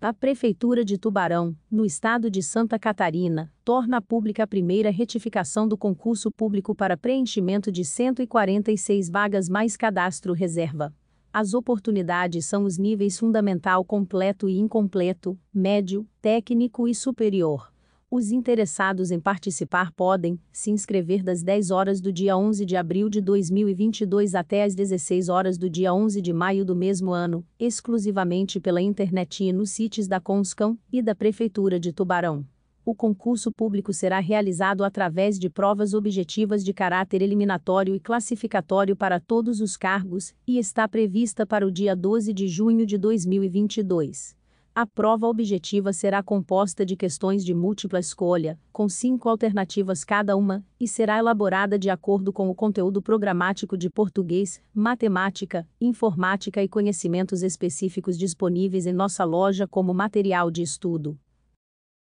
A Prefeitura de Tubarão, no estado de Santa Catarina, torna pública a primeira retificação do concurso público para preenchimento de 146 vagas mais cadastro reserva. As oportunidades são os níveis fundamental completo e incompleto, médio, técnico e superior. Os interessados em participar podem se inscrever das 10 horas do dia 11 de abril de 2022 até às 16 horas do dia 11 de maio do mesmo ano, exclusivamente pela internet e nos sites da Conscão e da Prefeitura de Tubarão. O concurso público será realizado através de provas objetivas de caráter eliminatório e classificatório para todos os cargos e está prevista para o dia 12 de junho de 2022. A prova objetiva será composta de questões de múltipla escolha, com cinco alternativas cada uma, e será elaborada de acordo com o conteúdo programático de português, matemática, informática e conhecimentos específicos disponíveis em nossa loja como material de estudo.